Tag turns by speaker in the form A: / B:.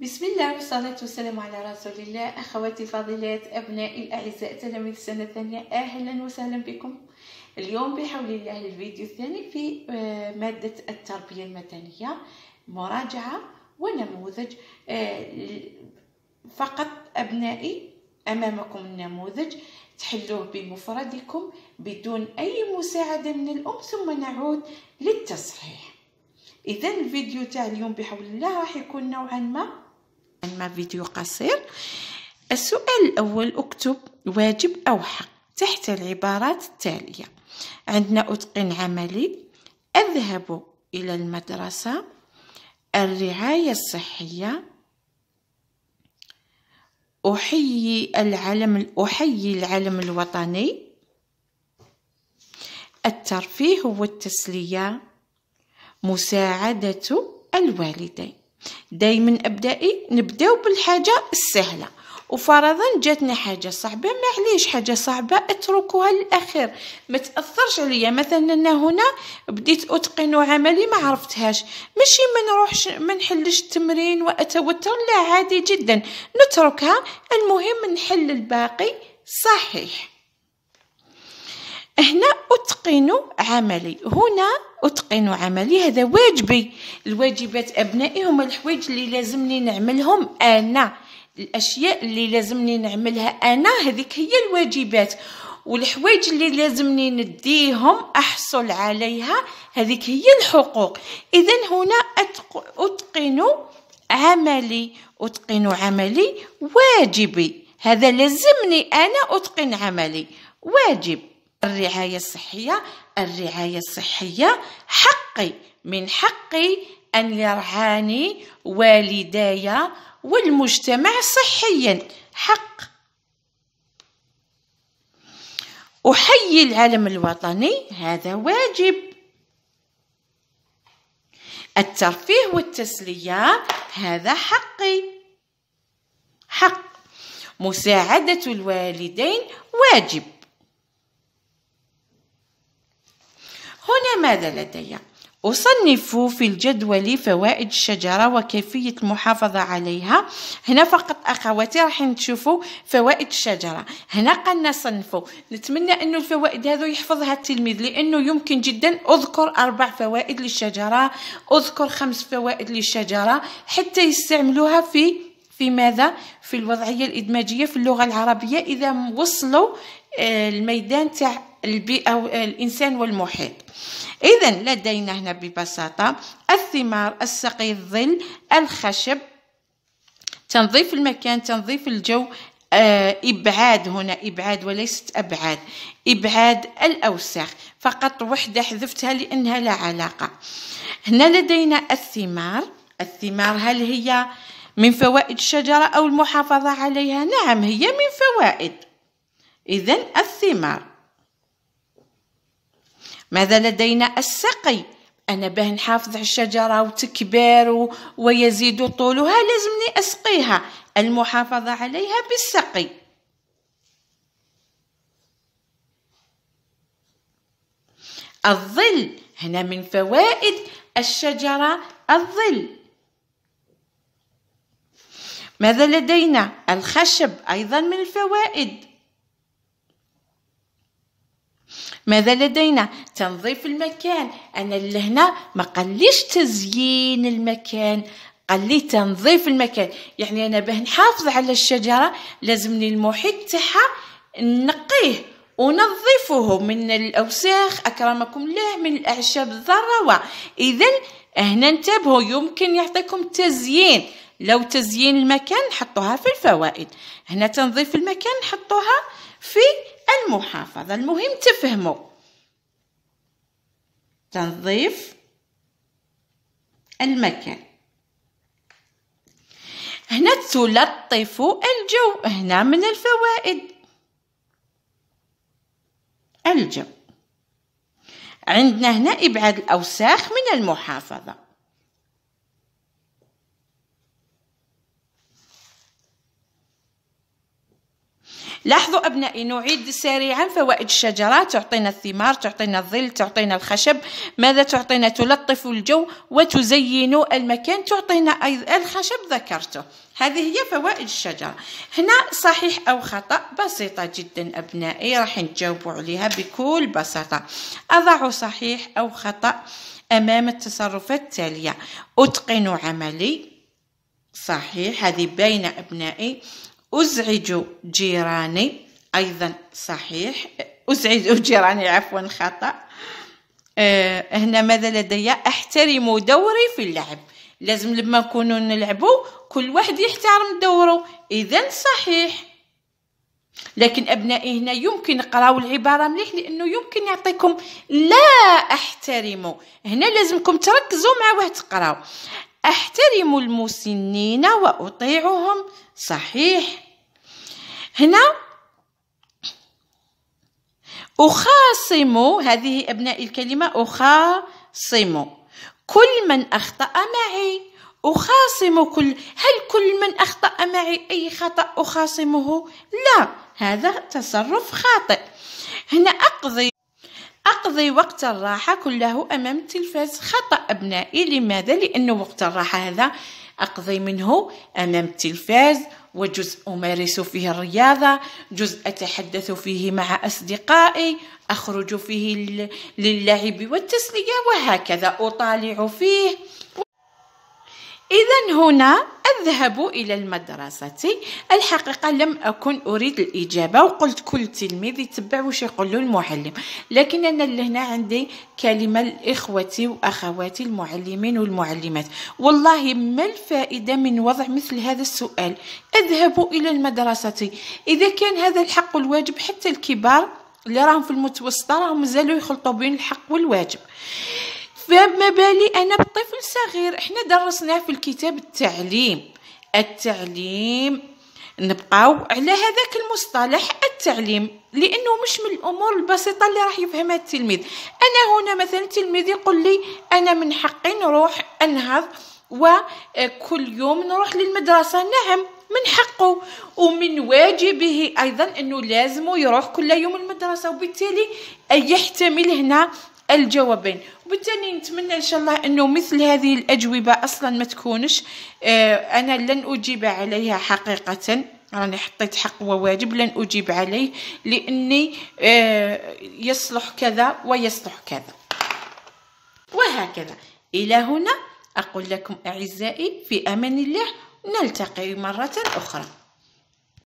A: بسم الله والصلاة والسلام على رسول الله أخواتي الفاضلات أبنائي الأعزاء تلاميذ السنة الثانية أهلا وسهلا بكم اليوم بحول الله الفيديو الثاني في آه، مادة التربية المدنية مراجعة ونموذج آه، فقط أبنائي أمامكم النموذج تحلوه بمفردكم بدون أي مساعدة من الأم ثم نعود للتصحيح إذا الفيديو تاع اليوم بحول الله راح يكون نوعا ما ما فيديو قصير السؤال الأول اكتب واجب أو حق تحت العبارات التالية عندنا أتقن عملي أذهب إلى المدرسة الرعاية الصحية أحيي العلم أحيي العلم الوطني الترفيه والتسلية مساعدة الوالدين دايما ابدائي نبداو بالحاجه السهله وفرضا جاتنا حاجه صعبه معليش حاجه صعبه اتركوها للاخير ما تاثرش عليا مثلا انا هنا بديت اتقن عملي ما عرفتهاش ماشي ما نروحش ما نحلش التمرين واتوتر لا عادي جدا نتركها المهم نحل الباقي صحيح هنا أتقن عملي هنا أتقن عملي هذا واجبي الواجبات أبنائي هما الحوايج اللي لازمني نعملهم أنا الأشياء اللي لازمني نعملها أنا هذيك هي الواجبات والحوايج اللي لازمني نديهم أحصل عليها هذيك هي الحقوق إذا هنا أتقن عملي أتقن عملي واجبي هذا لازمني أنا أتقن عملي واجب الرعاية الصحية الرعاية الصحية حقي من حقي أن يرعاني والداي والمجتمع صحيا حق أحيي العلم الوطني هذا واجب الترفيه والتسلية هذا حقي حق مساعدة الوالدين واجب ماذا لدي أصنف في الجدول فوائد الشجرة وكيفية المحافظة عليها هنا فقط أخواتي راح نشوفوا فوائد الشجرة هنا قلنا صنفوا نتمنى أن الفوائد هذو يحفظها التلميذ لأنه يمكن جدا أذكر أربع فوائد للشجرة أذكر خمس فوائد للشجرة حتى يستعملوها في في ماذا في الوضعية الإدماجية في اللغة العربية إذا وصلوا آه، الميدان تاع البيئة الإنسان والمحيط إذا لدينا هنا ببساطة الثمار السقي الظل الخشب تنظيف المكان تنظيف الجو آه، إبعاد هنا إبعاد وليست أبعاد إبعاد الأوساخ فقط وحدة حذفتها لأنها لا علاقة هنا لدينا الثمار الثمار هل هي من فوائد الشجرة أو المحافظة عليها؟ نعم هي من فوائد إذا الثمار ماذا لدينا السقي أنا باه نحافظ على الشجرة وتكبر ويزيد طولها لازمني أسقيها المحافظة عليها بالسقي الظل هنا من فوائد الشجرة الظل ماذا لدينا الخشب أيضا من الفوائد ماذا لدينا تنظيف المكان انا لهنا ما قليش تزيين المكان قلي تنظيف المكان يعني انا باه نحافظ على الشجره لازمني المحيط تاعها نقيه ونظفه من الاوساخ اكرمكم الله من الاعشاب الضاره اذا هنا انتبهوا يمكن يعطيكم تزيين لو تزيين المكان نحطوها في الفوائد هنا تنظيف المكان نحطوها في المحافظة المهم تفهموا تنظيف المكان هنا تلطف الجو هنا من الفوائد الجو عندنا هنا إبعاد الأوساخ من المحافظة لاحظوا أبنائي نعيد سريعا فوائد الشجرة تعطينا الثمار تعطينا الظل تعطينا الخشب ماذا تعطينا تلطف الجو وتزين المكان تعطينا أيضا الخشب ذكرته هذه هي فوائد الشجرة هنا صحيح أو خطأ بسيطة جدا أبنائي راح نجاوبوا عليها بكل بساطة أضع صحيح أو خطأ أمام التصرفات التالية أتقن عملي صحيح هذه باينة أبنائي أزعج جيراني أيضا صحيح أزعج جيراني عفوا خطأ أه هنا ماذا لدي أحترم دوري في اللعب لازم لما نكونوا نلعبوا كل واحد يحترم دوره إذا صحيح لكن أبنائي هنا يمكن قراو العبارة مليح لأنه يمكن يعطيكم لا أحترم هنا لازمكم تركزوا مع واحد تقراو أحترم المسنين وأطيعهم صحيح هنا أخاصم هذه أبناء الكلمة أخاصم كل من أخطأ معي أخاصم كل هل كل من أخطأ معي أي خطأ أخاصمه لا هذا تصرف خاطئ هنا أقضي أقضي وقت الراحة كله أمام التلفاز خطأ أبنائي لماذا؟ لأن وقت الراحة هذا أقضي منه أمام التلفاز وجزء أمارس فيه الرياضة جزء أتحدث فيه مع أصدقائي أخرج فيه للعب والتسلية وهكذا أطالع فيه إذا هنا أذهب إلى المدرسة الحقيقة لم أكن أريد الإجابة وقلت كل تلميذ يتبع واش يقول له المعلم لكن أنا لهنا عندي كلمة لإخوتي وأخواتي المعلمين والمعلمات والله ما الفائدة من وضع مثل هذا السؤال أذهب إلى المدرسة إذا كان هذا الحق الواجب حتى الكبار اللي راهم في المتوسطة راهم مازالوا يخلطوا بين الحق والواجب فما بالي انا بطفل صغير احنا درسناه في الكتاب التعليم التعليم نبقاو على هذاك المصطلح التعليم لانه مش من الامور البسيطه اللي راح يفهمها التلميذ انا هنا مثلا تلميذ يقول لي انا من حقي نروح انهض وكل يوم نروح للمدرسه نعم من حقه ومن واجبه ايضا انه لازم يروح كل يوم المدرسه وبالتالي يحتمل هنا الجوابين وبالتالي نتمنى ان شاء الله انه مثل هذه الاجوبه اصلا ما تكونش آه، انا لن اجيب عليها حقيقه راني حطيت حق وواجب لن اجيب عليه لاني آه، يصلح كذا ويصلح كذا وهكذا الى هنا اقول لكم اعزائي في امان الله نلتقي مره اخرى